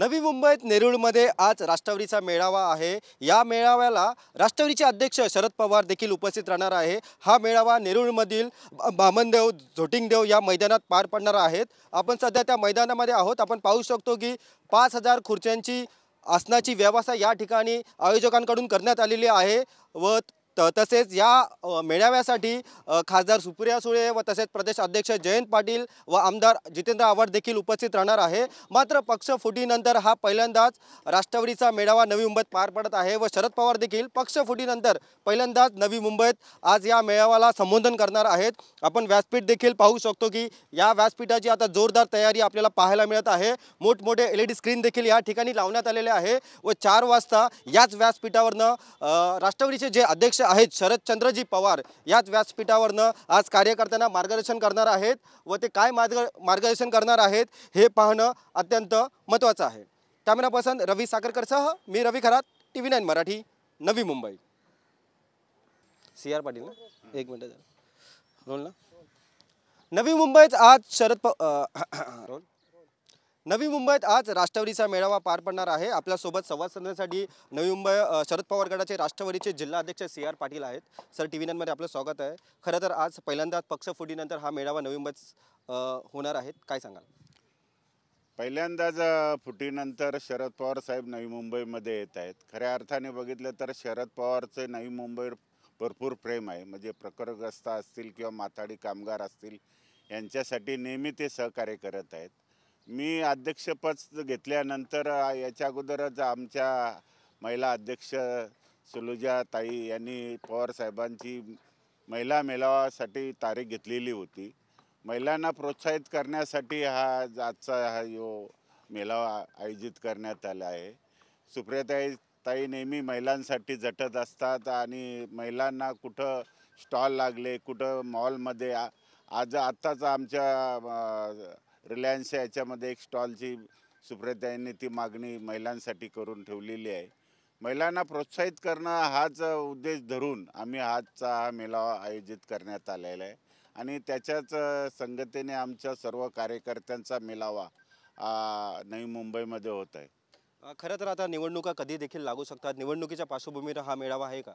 नवी मुंबईत नेरुळमध्ये आज राष्ट्रवादीचा मेळावा आहे या मेळाव्याला राष्ट्रवादीचे अध्यक्ष शरद पवार देखील उपस्थित राहणार आहे हा मेळावा नेरुळमधील बामनदेव झोटिंगदेव या मैदानात पार पडणार आहेत आपण सध्या त्या मैदानामध्ये आहोत आपण पाहू शकतो की पाच हजार खुर्च्यांची आसनाची व्यवस्था या ठिकाणी आयोजकांकडून करण्यात आलेली आहे व त तसेच या मेळाव्यासाठी खासदार सुप्रिया सुळे व तसेच प्रदेश अध्यक्ष जयंत पाटील व आमदार जितेंद्र आव्हाड देखील उपस्थित राहणार आहे मात्र पक्षफुटीनंतर हा पहिल्यांदाच राष्ट्रवादीचा मेळावा नवी मुंबईत पार पडत आहे व शरद पवार देखील पक्षफुटीनंतर पहिल्यांदाच नवी मुंबईत आज या मेळाव्याला संबोधन करणार आहेत आपण व्यासपीठ देखील पाहू शकतो की या व्यासपीठाची आता जोरदार तयारी आपल्याला पाहायला मिळत आहे मोठमोठे एल ई डी स्क्रीन देखील या ठिकाणी लावण्यात आलेले आहे व चार वाजता याच व्यासपीठावरनं राष्ट्रवादीचे जे अध्यक्ष आहेत शरदचंद्रजी पवार याच व्यासपीठावरनं आज कार्यकर्त्यांना मार्गदर्शन करणार आहेत व ते काय मार्ग मार्गदर्शन करणार आहेत हे पाहणं अत्यंत महत्त्वाचं आहे कॅमेरा पर्सन रवी साखरकरसह मी Ravi Kharat T V nine Marathi Navi Mumbai C R Patil ना एक मिनटं रोल ना नवी मुंबईत आज शरद रोल नवी मुंबईत आज राष्ट्रवादीचा मेळावा पार पडणार आहे आपल्यासोबत संवाद साधण्यासाठी नवी मुंबई शरद पवार गटाचे राष्ट्रवादीचे जिल्हाध्यक्ष सी आर पाटील आहेत सर टी व्ही नाईनमध्ये आपलं स्वागत आहे खरं तर आज पहिल्यांदाच फुटीनंतर हा मेळावा नवी मुंबईत होणार आहेत काय सांगाल पहिल्यांदाच फुटीनंतर शरद पवार साहेब नवी मुंबईमध्ये येत आहेत खऱ्या अर्थाने बघितलं तर शरद पवारचे नवी मुंबईवर भरपूर प्रेम आहे म्हणजे प्रकरग्रस्त असतील किंवा माथाडी कामगार असतील यांच्यासाठी नेहमी ते सहकार्य करत आहेत मी अध्यक्षपद घेतल्यानंतर याच्या अगोदरच आमच्या महिला अध्यक्ष सुलुजा ताई यांनी पवारसाहेबांची महिला मेळाव्यासाठी तारीख घेतलेली होती महिलांना प्रोत्साहित करण्यासाठी हा आजचा हा यो मेळावा आयोजित करण्यात आला आहे सुप्रियताई ताई नेहमी महिलांसाठी झटत असतात आणि महिलांना कुठं स्टॉल लागले कुठं मॉलमध्ये आज आत्ताच आमच्या रिलायन्स याच्यामध्ये एक स्टॉलची यांनी ती मागणी महिलांसाठी करून ठेवलेली आहे महिलांना प्रोत्साहित करणं हाच उद्देश धरून आम्ही आजचा हा मेळावा आयोजित करण्यात आलेला आहे आणि त्याच्याच संगतीने आमच्या सर्व कार्यकर्त्यांचा मेळावा नवी मुंबईमध्ये होत आहे खरं तर आता निवडणुका कधी देखील लागू शकतात निवडणुकीच्या पार्श्वभूमीवर हा मेळावा आहे का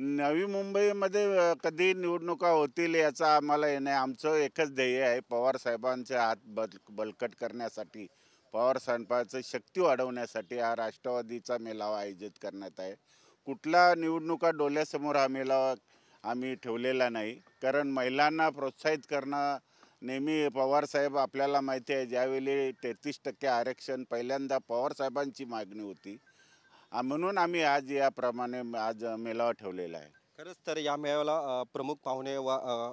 नवी मुंबईमध्ये कधी निवडणुका होतील याचा आम्हाला हे नाही आमचं एकच ध्येय आहे पवार साहेबांचे हात बल बलकट करण्यासाठी पवार साहेबांचं शक्ती वाढवण्यासाठी हा राष्ट्रवादीचा मेळावा आयोजित करण्यात आहे कुठला निवडणुका डोल्यासमोर हा मेळावा आम्ही ठेवलेला नाही कारण महिलांना प्रोत्साहित करणं नेहमी पवारसाहेब आपल्याला माहिती आहे ज्यावेळी तेहतीस टक्के आरक्षण पहिल्यांदा पवारसाहेबांची मागणी होती म्हणून आम्ही आज याप्रमाणे आज मेळावा ठेवलेला आहे खरंच तर या मेळाव्याला प्रमुख पाहुणे व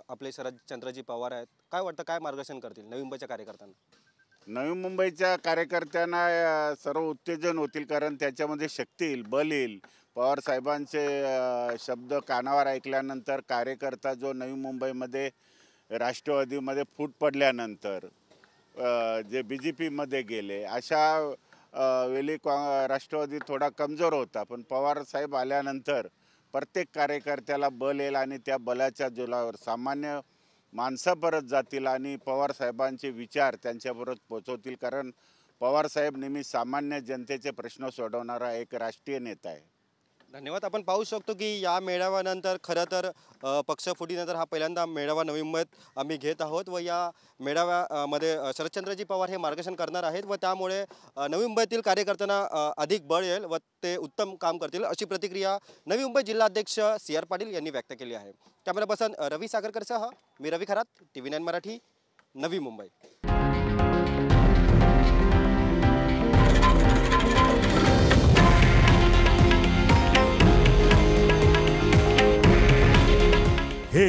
आपले शरद चंद्रजी पवार आहेत काय वाटतं काय मार्गदर्शन करतील नवी मुंबईच्या कार्यकर्त्यांना नवी मुंबईच्या कार्यकर्त्यांना सर्व उत्तेजन होतील कारण त्याच्यामध्ये शक्ती येईल बल येईल पवार साहेबांचे शब्द कानावर ऐकल्यानंतर कार्यकर्ता जो नवी मुंबईमध्ये राष्ट्रवादीमध्ये फूट पडल्यानंतर जे बी जे पीमध्ये गेले अशा वेली कॉ राष्ट्रवादी थोडा कमजोर होता पण पवार साहेब आल्यानंतर प्रत्येक कार्यकर्त्याला बल येईल आणि त्या बलाच्या जोलावर सामान्य माणसापरत जातील आणि पवारसाहेबांचे विचार त्यांच्याबरोबर पोचवतील कारण पवारसाहेब नेहमी सामान्य जनतेचे प्रश्न सोडवणारा एक राष्ट्रीय नेता आहे धन्यवाद आपण पाहू शकतो की या मेळाव्यानंतर खरं तर पक्षफुटीनंतर हा पहिल्यांदा मेळावा नवी मुंबईत आम्ही घेत आहोत व या मेळाव्यामध्ये शरदचंद्रजी पवार हे मार्गदर्शन करणार आहेत व त्यामुळे नवी मुंबईतील कार्यकर्त्यांना अधिक बळ येईल व ते उत्तम काम करतील अशी प्रतिक्रिया नवी मुंबई जिल्हाध्यक्ष सी आर पाटील यांनी व्यक्त केली आहे कॅमेरा पर्सन रवी सागरकरसह मी Ravi Kharat T V nine Marathi Navi Mumbai